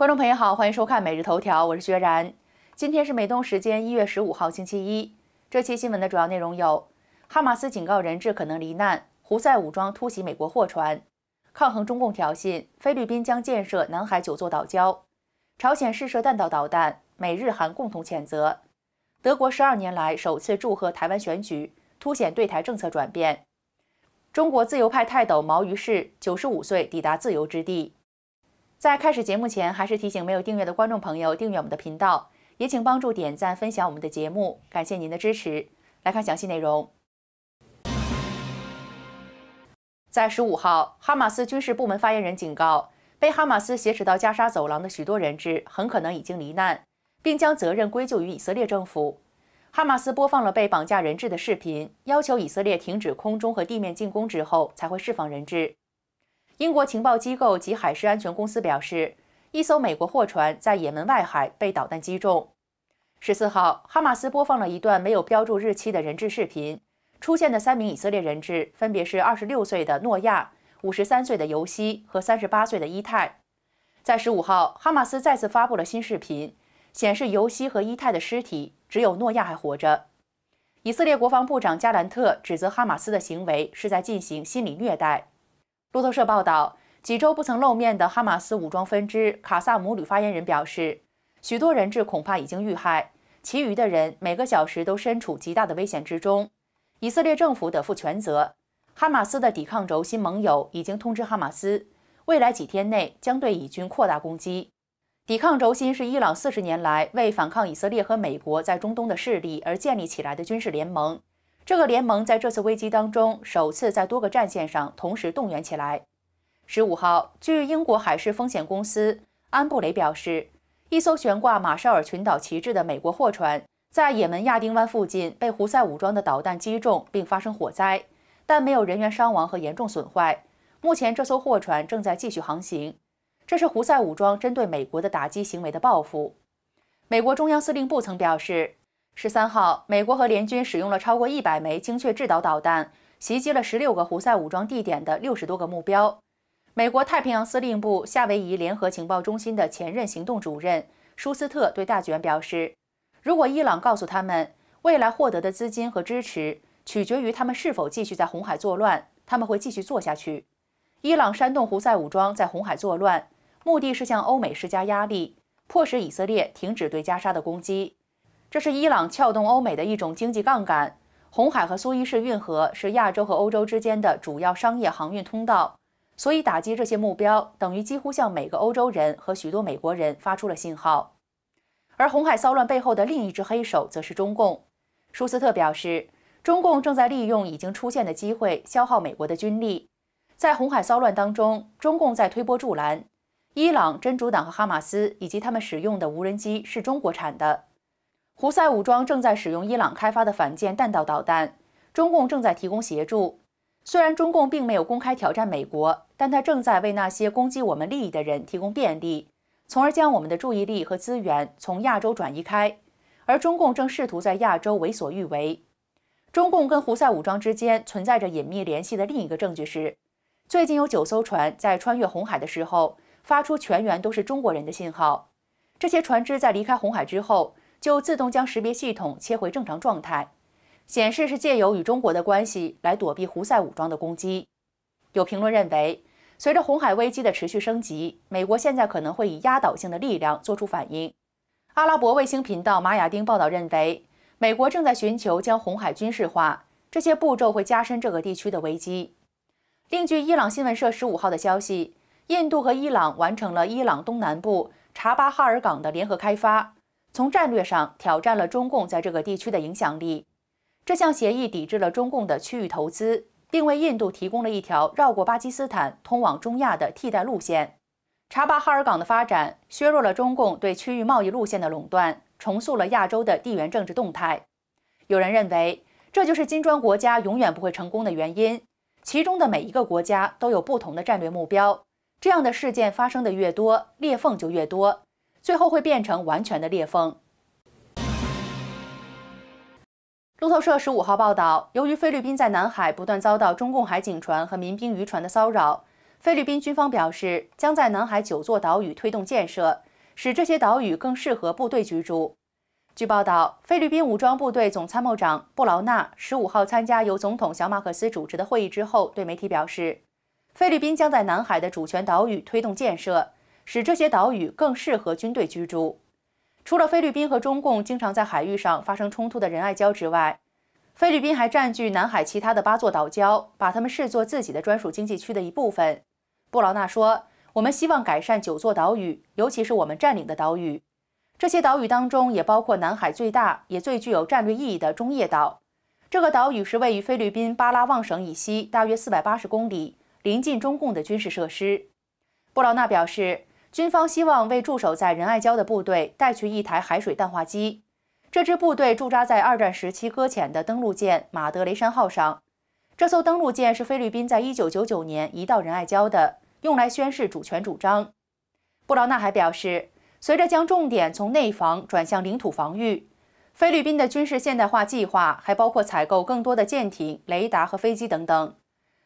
观众朋友好，欢迎收看《每日头条》，我是薛然。今天是美东时间一月十五号，星期一。这期新闻的主要内容有：哈马斯警告人质可能罹难；胡塞武装突袭美国货船；抗衡中共挑衅，菲律宾将建设南海九座岛礁；朝鲜试射弹道导弹，美日韩共同谴责；德国十二年来首次祝贺台湾选举，凸显对台政策转变；中国自由派泰斗毛于是九十五岁抵达自由之地。在开始节目前，还是提醒没有订阅的观众朋友订阅我们的频道，也请帮助点赞、分享我们的节目，感谢您的支持。来看详细内容。在十五号，哈马斯军事部门发言人警告，被哈马斯挟持到加沙走廊的许多人质很可能已经罹难，并将责任归咎于以色列政府。哈马斯播放了被绑架人质的视频，要求以色列停止空中和地面进攻之后才会释放人质。英国情报机构及海事安全公司表示，一艘美国货船在也门外海被导弹击中。十四号，哈马斯播放了一段没有标注日期的人质视频，出现的三名以色列人质分别是二十六岁的诺亚、五十三岁的尤西和三十八岁的伊泰。在十五号，哈马斯再次发布了新视频，显示尤西和伊泰的尸体，只有诺亚还活着。以色列国防部长加兰特指责哈马斯的行为是在进行心理虐待。路透社报道，几周不曾露面的哈马斯武装分支卡萨姆旅发言人表示，许多人质恐怕已经遇害，其余的人每个小时都身处极大的危险之中。以色列政府得负全责。哈马斯的抵抗轴心盟友已经通知哈马斯，未来几天内将对以军扩大攻击。抵抗轴心是伊朗四十年来为反抗以色列和美国在中东的势力而建立起来的军事联盟。这个联盟在这次危机当中首次在多个战线上同时动员起来。十五号，据英国海事风险公司安布雷表示，一艘悬挂马绍尔群岛旗帜的美国货船在也门亚丁湾附近被胡塞武装的导弹击中并发生火灾，但没有人员伤亡和严重损坏。目前，这艘货船正在继续航行。这是胡塞武装针对美国的打击行为的报复。美国中央司令部曾表示。十三号，美国和联军使用了超过一百枚精确制导导弹，袭击了十六个胡塞武装地点的六十多个目标。美国太平洋司令部夏威夷联合情报中心的前任行动主任舒斯特对《大卷》表示：“如果伊朗告诉他们，未来获得的资金和支持取决于他们是否继续在红海作乱，他们会继续做下去。”伊朗煽动胡塞武装在红海作乱，目的是向欧美施加压力，迫使以色列停止对加沙的攻击。这是伊朗撬动欧美的一种经济杠杆。红海和苏伊士运河是亚洲和欧洲之间的主要商业航运通道，所以打击这些目标等于几乎向每个欧洲人和许多美国人发出了信号。而红海骚乱背后的另一只黑手则是中共。舒斯特表示，中共正在利用已经出现的机会消耗美国的军力。在红海骚乱当中，中共在推波助澜。伊朗真主党和哈马斯以及他们使用的无人机是中国产的。胡塞武装正在使用伊朗开发的反舰弹道导弹，中共正在提供协助。虽然中共并没有公开挑战美国，但他正在为那些攻击我们利益的人提供便利，从而将我们的注意力和资源从亚洲转移开。而中共正试图在亚洲为所欲为。中共跟胡塞武装之间存在着隐秘联系的另一个证据是，最近有九艘船在穿越红海的时候发出全员都是中国人的信号。这些船只在离开红海之后。就自动将识别系统切回正常状态，显示是借由与中国的关系来躲避胡塞武装的攻击。有评论认为，随着红海危机的持续升级，美国现在可能会以压倒性的力量做出反应。阿拉伯卫星频道马亚丁报道认为，美国正在寻求将红海军事化，这些步骤会加深这个地区的危机。另据伊朗新闻社十五号的消息，印度和伊朗完成了伊朗东南部查巴哈尔港的联合开发。从战略上挑战了中共在这个地区的影响力。这项协议抵制了中共的区域投资，并为印度提供了一条绕过巴基斯坦通往中亚的替代路线。查巴哈尔港的发展削弱了中共对区域贸易路线的垄断，重塑了亚洲的地缘政治动态。有人认为，这就是金砖国家永远不会成功的原因。其中的每一个国家都有不同的战略目标。这样的事件发生的越多，裂缝就越多。最后会变成完全的裂缝。路透社十五号报道，由于菲律宾在南海不断遭到中共海警船和民兵渔船的骚扰，菲律宾军方表示将在南海九座岛屿推动建设，使这些岛屿更适合部队居住。据报道，菲律宾武装部队总参谋长布劳纳十五号参加由总统小马克斯主持的会议之后，对媒体表示，菲律宾将在南海的主权岛屿推动建设。使这些岛屿更适合军队居住。除了菲律宾和中共经常在海域上发生冲突的仁爱礁之外，菲律宾还占据南海其他的八座岛礁，把它们视作自己的专属经济区的一部分。布劳纳说：“我们希望改善九座岛屿，尤其是我们占领的岛屿。这些岛屿当中也包括南海最大也最具有战略意义的中业岛。这个岛屿是位于菲律宾巴拉望省以西大约四百八十公里，临近中共的军事设施。”布劳纳表示。军方希望为驻守在仁爱礁的部队带去一台海水淡化机。这支部队驻扎在二战时期搁浅的登陆舰“马德雷山号”上。这艘登陆舰是菲律宾在1999年移到仁爱礁的，用来宣示主权主张。布劳纳还表示，随着将重点从内防转向领土防御，菲律宾的军事现代化计划还包括采购更多的舰艇、雷达和飞机等等。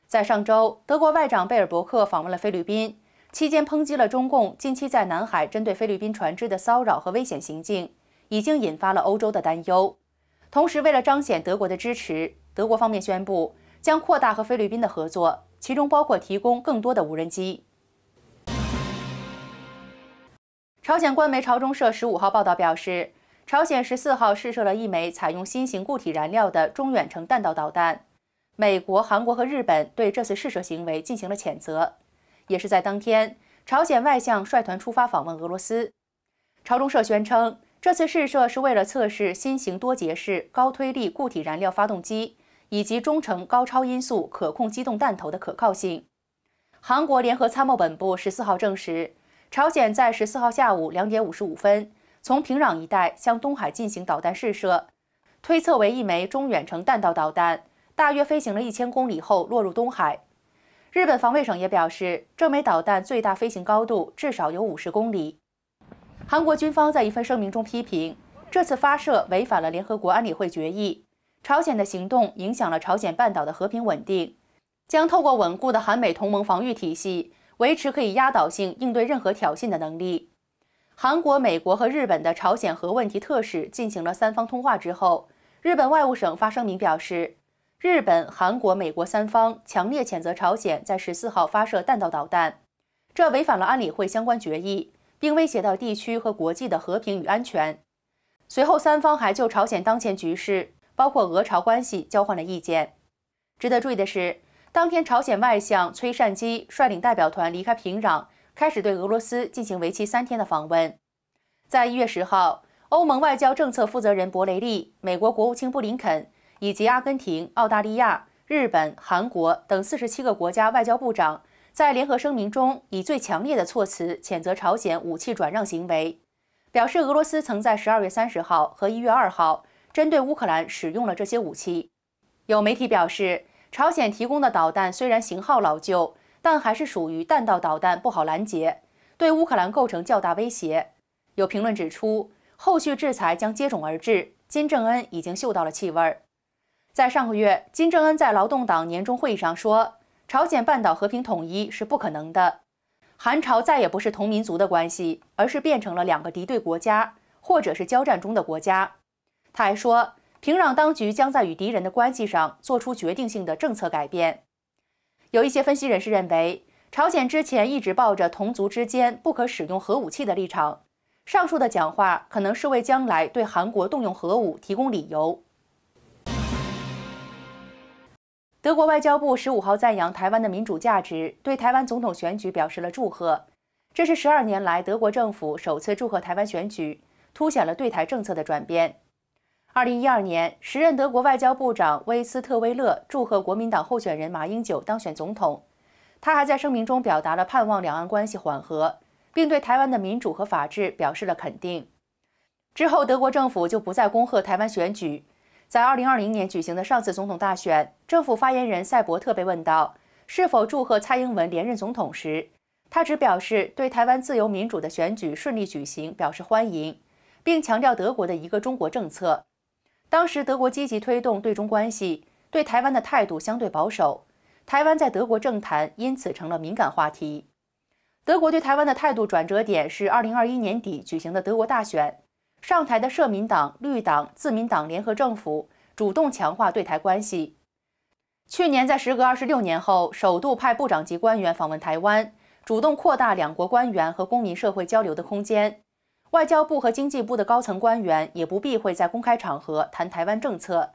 在上周，德国外长贝尔伯克访问了菲律宾。期间抨击了中共近期在南海针对菲律宾船只的骚扰和危险行径，已经引发了欧洲的担忧。同时，为了彰显德国的支持，德国方面宣布将扩大和菲律宾的合作，其中包括提供更多的无人机。朝鲜官媒朝中社十五号报道表示，朝鲜十四号试射了一枚采用新型固体燃料的中远程弹道导弹。美国、韩国和日本对这次试射行为进行了谴责。也是在当天，朝鲜外相率团出发访问俄罗斯。朝中社宣称，这次试射是为了测试新型多节式高推力固体燃料发动机以及中程高超音速可控机动弹头的可靠性。韩国联合参谋本部十四号证实，朝鲜在十四号下午两点五十五分从平壤一带向东海进行导弹试射，推测为一枚中远程弹道导弹，大约飞行了一千公里后落入东海。日本防卫省也表示，这枚导弹最大飞行高度至少有五十公里。韩国军方在一份声明中批评，这次发射违反了联合国安理会决议，朝鲜的行动影响了朝鲜半岛的和平稳定，将透过稳固的韩美同盟防御体系，维持可以压倒性应对任何挑衅的能力。韩国、美国和日本的朝鲜核问题特使进行了三方通话之后，日本外务省发声明表示。日本、韩国、美国三方强烈谴责朝鲜在十四号发射弹道导弹，这违反了安理会相关决议，并威胁到地区和国际的和平与安全。随后，三方还就朝鲜当前局势，包括俄朝关系，交换了意见。值得注意的是，当天朝鲜外相崔善基率领代表团离开平壤，开始对俄罗斯进行为期三天的访问。在一月十号，欧盟外交政策负责人博雷利、美国国务卿布林肯。以及阿根廷、澳大利亚、日本、韩国等四十七个国家外交部长在联合声明中以最强烈的措辞谴责朝鲜武器转让行为，表示俄罗斯曾在十二月三十号和一月二号针对乌克兰使用了这些武器。有媒体表示，朝鲜提供的导弹虽然型号老旧，但还是属于弹道导弹，不好拦截，对乌克兰构成较大威胁。有评论指出，后续制裁将接踵而至，金正恩已经嗅到了气味儿。在上个月，金正恩在劳动党年终会议上说：“朝鲜半岛和平统一是不可能的，韩朝再也不是同民族的关系，而是变成了两个敌对国家，或者是交战中的国家。”他还说，平壤当局将在与敌人的关系上做出决定性的政策改变。有一些分析人士认为，朝鲜之前一直抱着同族之间不可使用核武器的立场，上述的讲话可能是为将来对韩国动用核武提供理由。德国外交部十五号赞扬台湾的民主价值，对台湾总统选举表示了祝贺。这是十二年来德国政府首次祝贺台湾选举，凸显了对台政策的转变。二零一二年，时任德国外交部长威斯特威勒祝贺国民党候选人马英九当选总统，他还在声明中表达了盼望两岸关系缓和，并对台湾的民主和法治表示了肯定。之后，德国政府就不再恭贺台湾选举。在2020年举行的上次总统大选，政府发言人赛伯特被问到是否祝贺蔡英文连任总统时，他只表示对台湾自由民主的选举顺利举行表示欢迎，并强调德国的一个中国政策。当时德国积极推动对中关系，对台湾的态度相对保守，台湾在德国政坛因此成了敏感话题。德国对台湾的态度转折点是2021年底举行的德国大选。上台的社民党、绿党、自民党联合政府主动强化对台关系。去年在时隔二十六年后，首度派部长级官员访问台湾，主动扩大两国官员和公民社会交流的空间。外交部和经济部的高层官员也不避讳在公开场合谈台湾政策。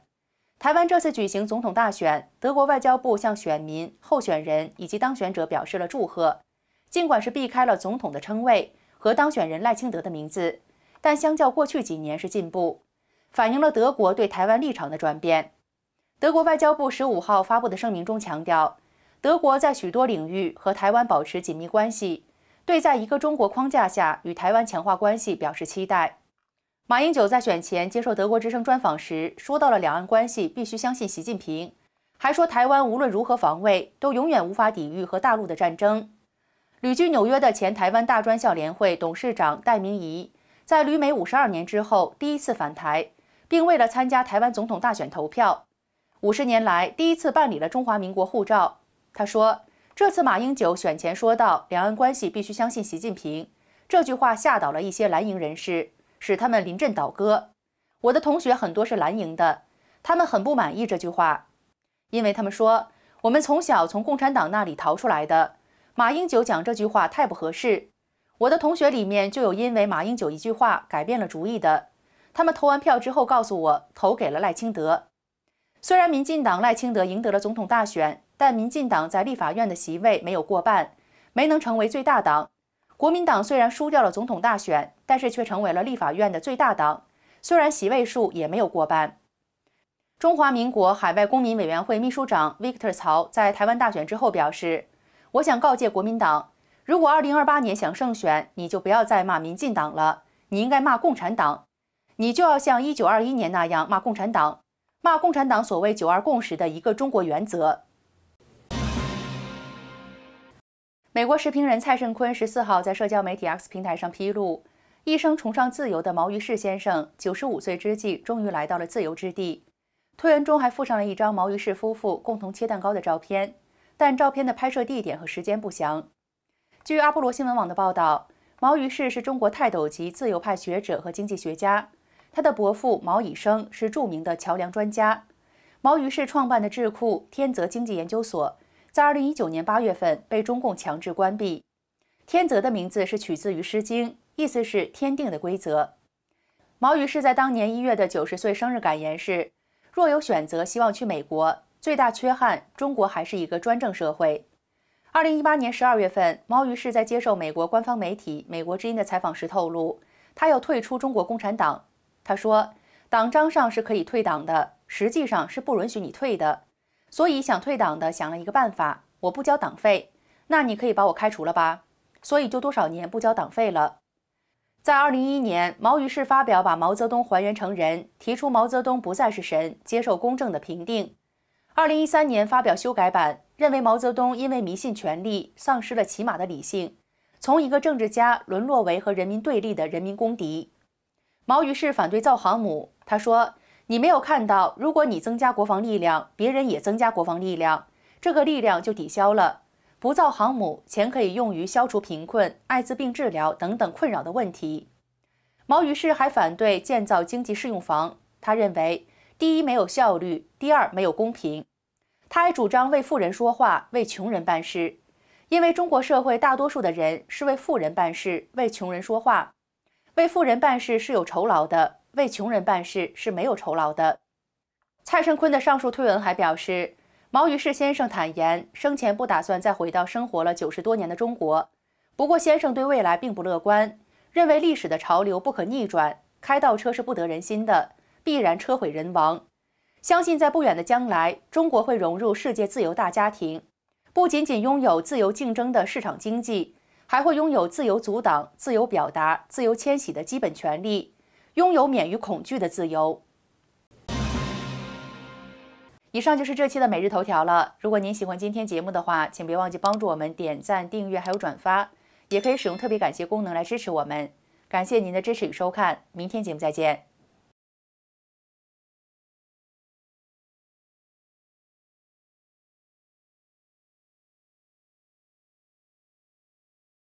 台湾这次举行总统大选，德国外交部向选民、候选人以及当选者表示了祝贺，尽管是避开了总统的称谓和当选人赖清德的名字。但相较过去几年是进步，反映了德国对台湾立场的转变。德国外交部十五号发布的声明中强调，德国在许多领域和台湾保持紧密关系，对在一个中国框架下与台湾强化关系表示期待。马英九在选前接受德国之声专访时说到了两岸关系必须相信习近平，还说台湾无论如何防卫都永远无法抵御和大陆的战争。旅居纽约的前台湾大专校联会董事长戴明仪。在旅美五十二年之后，第一次返台，并为了参加台湾总统大选投票，五十年来第一次办理了中华民国护照。他说：“这次马英九选前说到两岸关系必须相信习近平这句话，吓倒了一些蓝营人士，使他们临阵倒戈。我的同学很多是蓝营的，他们很不满意这句话，因为他们说我们从小从共产党那里逃出来的马英九讲这句话太不合适。”我的同学里面就有因为马英九一句话改变了主意的，他们投完票之后告诉我投给了赖清德。虽然民进党赖清德赢得了总统大选，但民进党在立法院的席位没有过半，没能成为最大党。国民党虽然输掉了总统大选，但是却成为了立法院的最大党，虽然席位数也没有过半。中华民国海外公民委员会秘书长 Victor 曹在台湾大选之后表示：“我想告诫国民党。”如果二零二八年想胜选，你就不要再骂民进党了，你应该骂共产党，你就要像一九二一年那样骂共产党，骂共产党所谓“九二共识”的一个中国原则。美国《时评人》蔡盛坤十四号在社交媒体 X 平台上披露，一生崇尚自由的毛于士先生九十五岁之际终于来到了自由之地。推文中还附上了一张毛于士夫妇共同切蛋糕的照片，但照片的拍摄地点和时间不详。据阿波罗新闻网的报道，毛于士是中国泰斗级自由派学者和经济学家，他的伯父毛以升是著名的桥梁专家。毛于士创办的智库天泽经济研究所，在2019年8月份被中共强制关闭。天泽的名字是取自于《诗经》，意思是天定的规则。毛于士在当年一月的九十岁生日感言是：“若有选择，希望去美国。最大缺憾，中国还是一个专政社会。”二零一八年十二月份，毛于是在接受美国官方媒体《美国之音》的采访时透露，他要退出中国共产党。他说：“党章上是可以退党的，实际上是不允许你退的。所以想退党的想了一个办法，我不交党费，那你可以把我开除了吧？所以就多少年不交党费了。”在二零一一年，毛于是发表把毛泽东还原成人，提出毛泽东不再是神，接受公正的评定。二零一三年发表修改版。认为毛泽东因为迷信权力，丧失了起码的理性，从一个政治家沦落为和人民对立的人民公敌。毛于是反对造航母，他说：“你没有看到，如果你增加国防力量，别人也增加国防力量，这个力量就抵消了。不造航母，钱可以用于消除贫困、艾滋病治疗等等困扰的问题。”毛于是还反对建造经济适用房，他认为：第一，没有效率；第二，没有公平。他还主张为富人说话，为穷人办事，因为中国社会大多数的人是为富人办事，为穷人说话。为富人办事是有酬劳的，为穷人办事是没有酬劳的。蔡盛坤的上述推文还表示，毛于士先生坦言，生前不打算再回到生活了九十多年的中国。不过，先生对未来并不乐观，认为历史的潮流不可逆转，开倒车是不得人心的，必然车毁人亡。相信在不远的将来，中国会融入世界自由大家庭，不仅仅拥有自由竞争的市场经济，还会拥有自由阻挡、自由表达、自由迁徙的基本权利，拥有免于恐惧的自由。以上就是这期的每日头条了。如果您喜欢今天节目的话，请别忘记帮助我们点赞、订阅还有转发，也可以使用特别感谢功能来支持我们。感谢您的支持与收看，明天节目再见。